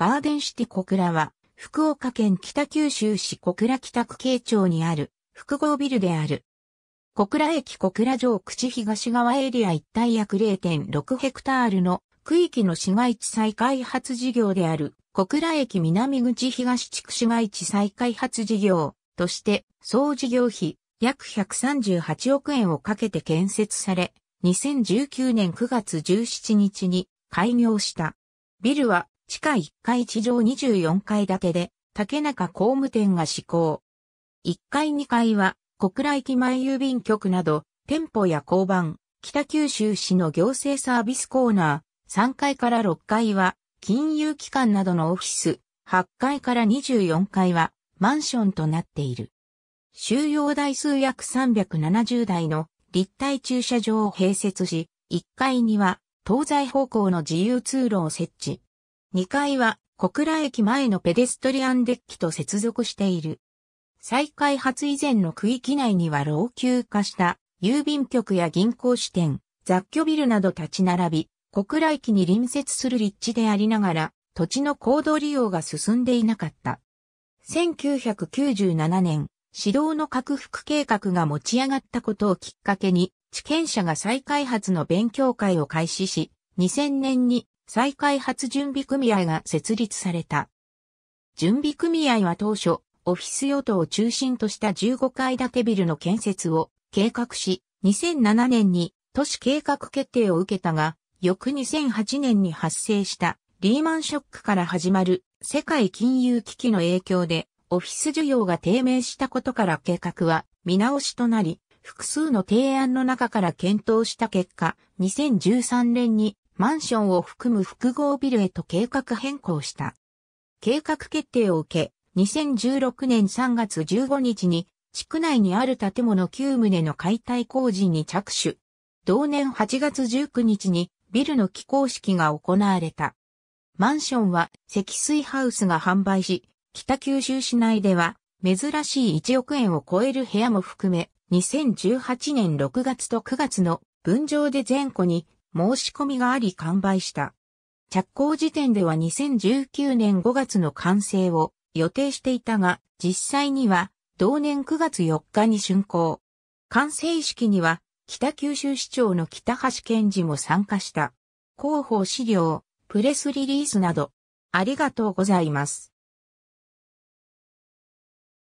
ガーデンシティ小倉は、福岡県北九州市小倉北区慶町にある複合ビルである。小倉駅小倉城口東側エリア一帯約0.6ヘクタールの区域の市街地再開発事業である小倉駅南口東地区市街地再開発事業として総事業費約138億円をかけて建設され2019年9月17日に開業した。ビルは地下1階地上24階建てで、竹中工務店が施行。1階2階は、小倉駅前郵便局など、店舗や交番、北九州市の行政サービスコーナー、3階から6階は、金融機関などのオフィス、8階から24階は、マンションとなっている。収容台数約370台の立体駐車場を併設し、1階には東西方向の自由通路を設置。2階は小倉駅前のペデストリアンデッキと接続している。再開発以前の区域内には老朽化した郵便局や銀行支店、雑居ビルなど立ち並び、小倉駅に隣接する立地でありながら、土地の高度利用が進んでいなかった。1997年、指導の拡幅計画が持ち上がったことをきっかけに、地権者が再開発の勉強会を開始し、2000年に再開発準備組合が設立された。準備組合は当初、オフィス用途を中心とした15階建てビルの建設を計画し、2007年に都市計画決定を受けたが、翌2008年に発生したリーマンショックから始まる世界金融危機の影響でオフィス需要が低迷したことから計画は見直しとなり、複数の提案の中から検討した結果、2013年にマンションを含む複合ビルへと計画変更した。計画決定を受け、2016年3月15日に、地区内にある建物9棟の解体工事に着手。同年8月19日に、ビルの起工式が行われた。マンションは積水ハウスが販売し、北九州市内では珍しい1億円を超える部屋も含め、2018年6月と9月の分譲で前後に申し込みがあり完売した。着工時点では2019年5月の完成を予定していたが、実際には同年9月4日に竣工。完成式には北九州市長の北橋健治も参加した。広報資料、プレスリリースなど、ありがとうございます。